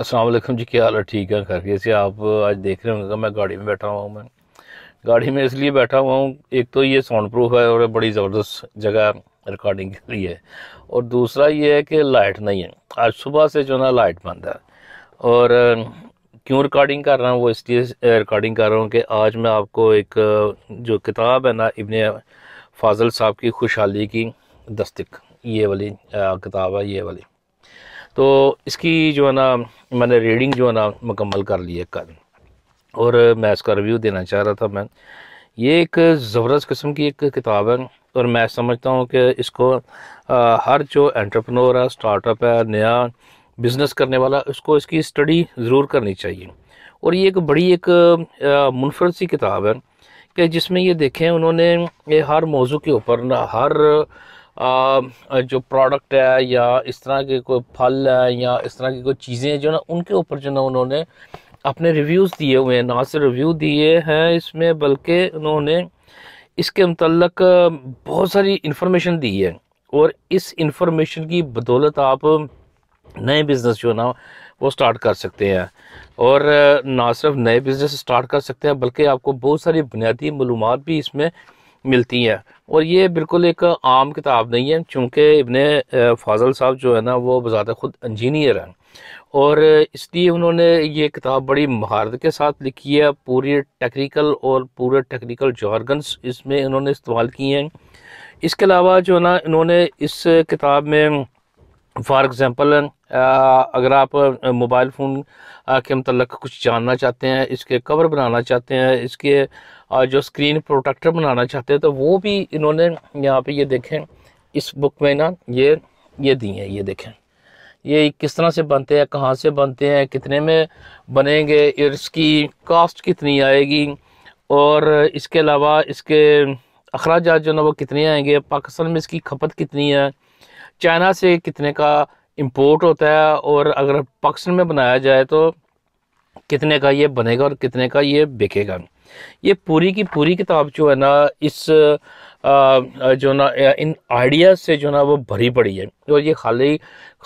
असलम जी क्या हाल है ठीक है खैर से आप आज देख रहे होंगे मैं गाड़ी में बैठा हुआ हूँ मैं गाड़ी में इसलिए बैठा हुआ हूँ एक तो ये साउंड प्रूफ है और बड़ी ज़बरदस्त जगह रिकॉर्डिंग के लिए है और दूसरा ये है कि लाइट नहीं है आज सुबह से जो ना लाइट बंद है और क्यों रिकॉर्डिंग कर रहा हूँ वो इसलिए रिकॉर्डिंग कर रहा हूँ कि आज मैं आपको एक जो किताब है ना इबन फाजल साहब की खुशहाली की दस्तक ये वाली किताब है ये वाली तो इसकी जो है ना मैंने रीडिंग जो है ना मुकम्मल कर ली है कल और मैं इसका रिव्यू देना चाह रहा था मैं ये एक ज़बरदस्त किस्म की एक किताब है और मैं समझता हूँ कि इसको आ, हर जो एंटरप्रेन्योर है स्टार्टअप है नया बिज़नेस करने वाला उसको इसकी स्टडी ज़रूर करनी चाहिए और ये एक बड़ी एक मुनफरद सी किताब है कि जिसमें ये देखें उन्होंने ये हर मौजू के ऊपर ना हर जो प्रोडक्ट है या इस तरह के कोई फल है या इस तरह की कोई चीज़ें जो ना उनके ऊपर जो ना उन्होंने अपने रिव्यूज़ दिए हुए हैं ना सिर्फ रिव्यू दिए हैं इसमें बल्कि उन्होंने इसके मतलब बहुत सारी इन्फॉर्मेशन दी है और इस इंफॉर्मेशन की बदौलत आप नए बिज़नेस जो ना वो स्टार्ट कर सकते हैं और ना सिर्फ नए बिज़नेस स्टार्ट कर सकते हैं बल्कि आपको बहुत सारी बुनियादी मलूम भी इसमें मिलती हैं और ये बिल्कुल एक आम किताब नहीं है चूँकि इबन फाजल साहब जो है ना वो बज़ात ख़ुद इंजीनियर हैं और इसलिए उन्होंने ये किताब बड़ी महारत के साथ लिखी है पूरी टेक्निकल और पूरे टेक्निकल जॉर्गन्स इसमें इन्होंने इस्तेमाल किए हैं इसके अलावा जो है ना इन्होंने इस किताब में फॉर एग्ज़ाम्पल अगर आप मोबाइल फ़ोन के मतलब कुछ जानना चाहते हैं इसके कवर बनाना चाहते हैं इसके जो स्क्रीन प्रोटेक्टर बनाना चाहते हैं तो वो भी इन्होंने यहाँ पे ये देखें इस बुक में ना ये ये दी हैं ये देखें ये किस तरह से बनते हैं कहाँ से बनते हैं कितने में बनेंगे इसकी कास्ट कितनी आएगी और इसके अलावा इसके अखराज जो ना वो कितने आएंगे पाकिस्तान में इसकी खपत कितनी है चाइना से कितने का इम्पोर्ट होता है और अगर पाकिस्तान में बनाया जाए तो कितने का ये बनेगा और कितने का ये बिकेगा ये पूरी की पूरी किताब जो है ना इस जो ना इन आइडिया से जो ना वो भरी पड़ी है और ये खाली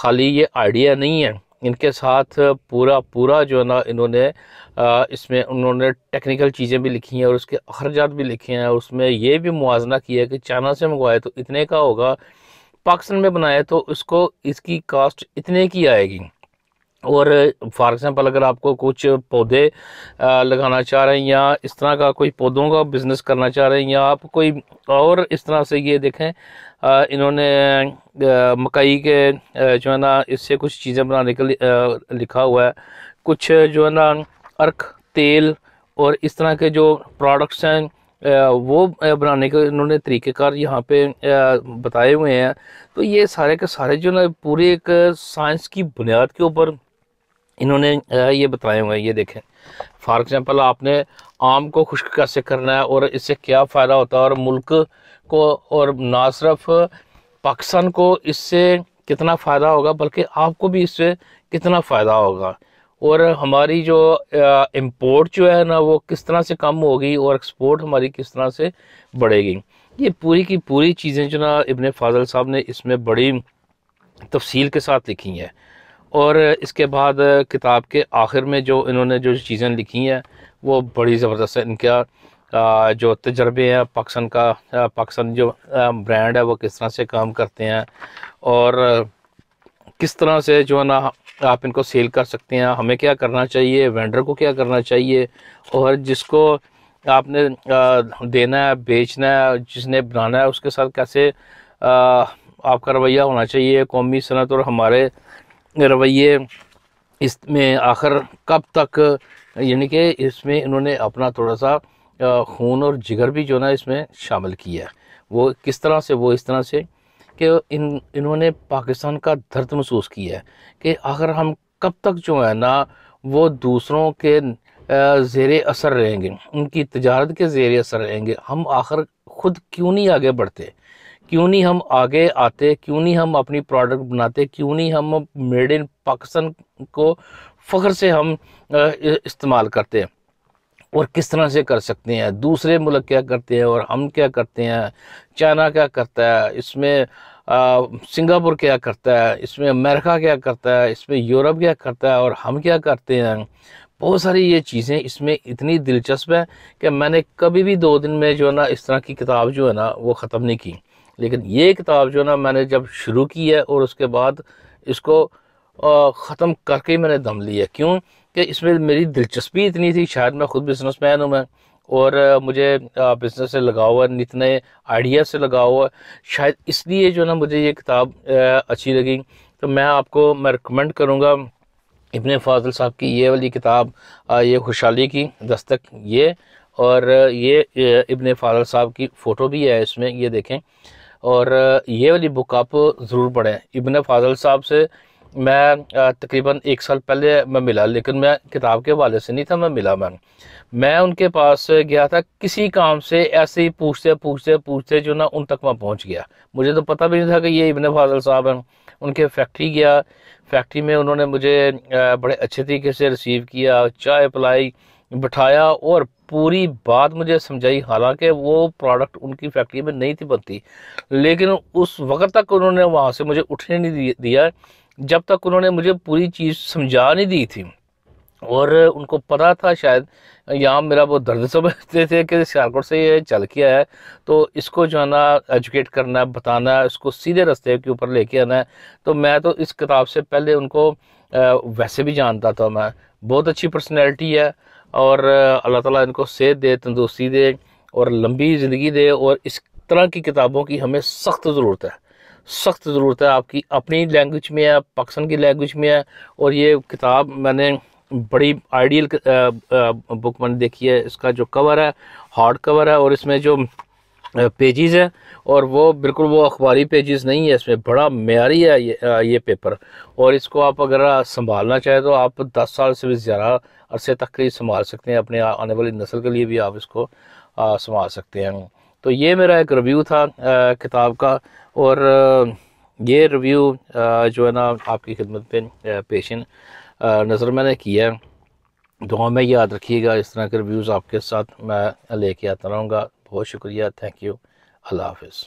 खाली ये आइडिया नहीं है इनके साथ पूरा पूरा जो है ना इन्होंने इसमें उन्होंने टेक्निकल चीज़ें भी लिखी हैं और उसके अखर्जात भी लिखे हैं और उसमें यह भी मुआजना किया कि चाइना से मंगवाए तो इतने का होगा पाकिस्तान में बनाए तो उसको इसकी कास्ट इतने की आएगी और फॉर एग्ज़ाम्पल अगर आपको कुछ पौधे लगाना चाह रहे हैं या इस तरह का कोई पौधों का बिज़नेस करना चाह रहे हैं या आप कोई और इस तरह से ये देखें इन्होंने मकई के जो है ना इससे कुछ चीज़ें बनाने के लिए लिखा हुआ है कुछ जो है ना अर्क तेल और इस तरह के जो प्रोडक्ट्स हैं वो बनाने के इन्होंने तरीक़ेकार यहाँ पे बताए हुए हैं तो ये सारे के सारे जो ना पूरे एक साइंस की बुनियाद के ऊपर इन्होंने ये बताए है ये देखें फॉर एग्ज़ाम्पल आपने आम को खुश्क कैसे करना है और इससे क्या फ़ायदा होता है और मुल्क को और ना सिर्फ पाकिस्तान को इससे कितना फ़ायदा होगा बल्कि आपको भी इससे कितना फ़ायदा होगा और हमारी जो इम्पोर्ट जो है ना वो किस तरह से कम होगी और एक्सपोर्ट हमारी किस तरह से बढ़ेगी ये पूरी की पूरी चीज़ें जो ना इबन फाजल साहब ने इसमें बड़ी तफसील के साथ लिखी हैं और इसके बाद किताब के आखिर में जो इन्होंने जो चीज़ें लिखी हैं वो बड़ी ज़बरदस्त है इनका जो तजर्बे हैं पाकिस्तान का पाकिस्तान जो ब्रांड है वो किस तरह से काम करते हैं और किस तरह से जो है ना आप इनको सेल कर सकते हैं हमें क्या करना चाहिए वेंडर को क्या करना चाहिए और जिसको आपने देना है बेचना है जिसने बनाना है उसके साथ कैसे आपका रवैया होना चाहिए कौमी सनत और हमारे रवैये इसमें आखिर कब तक यानी कि इसमें इन्होंने अपना थोड़ा सा खून और जिगर भी जो ना इसमें शामिल किया वो किस तरह से वो इस तरह से कि इन इन्होंने पाकिस्तान का दर्द महसूस किया है कि आखिर हम कब तक जो है ना वो दूसरों के ज़ेर असर रहेंगे उनकी तजारत के ज़ेर असर रहेंगे हम आखिर ख़ुद क्यों नहीं आगे बढ़ते क्यों नहीं हम आगे आते क्यों नहीं हम अपनी प्रोडक्ट बनाते क्यों नहीं हम मेड इन पाकिस्तान को फ़ख्र से हम इस्तेमाल करते हैं और किस तरह से कर सकते हैं दूसरे मुल्क क्या करते हैं और हम क्या करते हैं चाइना क्या करता है इसमें सिंगापुर क्या करता है इसमें अमेरिका क्या करता है इसमें यूरोप क्या करता है और हम क्या करते हैं बहुत सारी ये चीज़ें इसमें इतनी दिलचस्प है कि मैंने कभी भी दो दिन में जो है ना इस तरह की किताब जो है ना वो ख़त्म नहीं की लेकिन ये किताब जो ना मैंने जब शुरू की है और उसके बाद इसको ख़त्म करके ही मैंने दम लिया क्यों कि इसमें मेरी दिलचस्पी इतनी थी शायद मैं ख़ुद बिजनेस मैन हूँ मैं और मुझे बिज़नेस से लगा हुआ नए आइडिया से लगा हुआ शायद इसलिए जो ना मुझे ये किताब अच्छी लगी तो मैं आपको मैं रिकमेंड करूँगा इबन फाजल साहब की ये वाली किताब ये खुशहाली की दस्तक ये और ये इबन फाजल साहब की फ़ोटो भी है इसमें ये देखें और ये वाली बुक आप ज़रूर पढ़ें इबन फाजल साहब से मैं तकरीबन एक साल पहले मैं मिला लेकिन मैं किताब के हवाले से नहीं था मैं मिला मैं मैं उनके पास गया था किसी काम से ऐसे ही पूछते पूछते पूछते जो ना उन तक मैं पहुंच गया मुझे तो पता भी नहीं था कि ये इबन फाजल साहब हैं उनके फैक्ट्री गया फैक्ट्री में उन्होंने मुझे बड़े अच्छे तरीके से रिसीव किया चाय पिलाई बिठाया और पूरी बात मुझे समझाई हालांकि वो प्रोडक्ट उनकी फैक्ट्री में नहीं थी बनती लेकिन उस वक्त तक उन्होंने वहाँ से मुझे उठने नहीं दिया जब तक उन्होंने मुझे पूरी चीज़ समझा नहीं दी थी और उनको पता था शायद यहाँ मेरा वो दर्द समझते थे कि सियालकोट से ये चल के आया है तो इसको जो है ना एजुकेट करना है बताना है इसको सीधे रास्ते के ऊपर लेके आना है तो मैं तो इस किताब से पहले उनको वैसे भी जानता था मैं बहुत अच्छी पर्सनैलिटी है और अल्लाह ताला इनको सेहत दे तंदुरुस्ती दे और लंबी ज़िंदगी दे और इस तरह की किताबों की हमें सख्त ज़रूरत है सख्त ज़रूरत है आपकी अपनी लैंग्वेज में है पाकिस्तान की लैंग्वेज में है और ये किताब मैंने बड़ी आइडियल बुक मैंने देखी है इसका जो कवर है हार्ड कवर है और इसमें जो पेजेस है और वो बिल्कुल वो अखबारी पेजेस नहीं है इसमें बड़ा मैारी है ये, ये पेपर और इसको आप अगर संभालना चाहें तो आप 10 साल से भी ज़्यादा अरसे तक के संभाल सकते हैं अपने आने वाली नस्ल के लिए भी आप इसको संभाल सकते हैं तो ये मेरा एक रिव्यू था किताब का और ये रिव्यू जो है ना आपकी खिदमत पे पेशन नज़र मैंने किया है दुआ में याद रखिएगा इस तरह के रिव्यूज़ आपके साथ मैं लेके आता रहूँगा बहुत शुक्रिया थैंक यू अल्लाह हाफिज़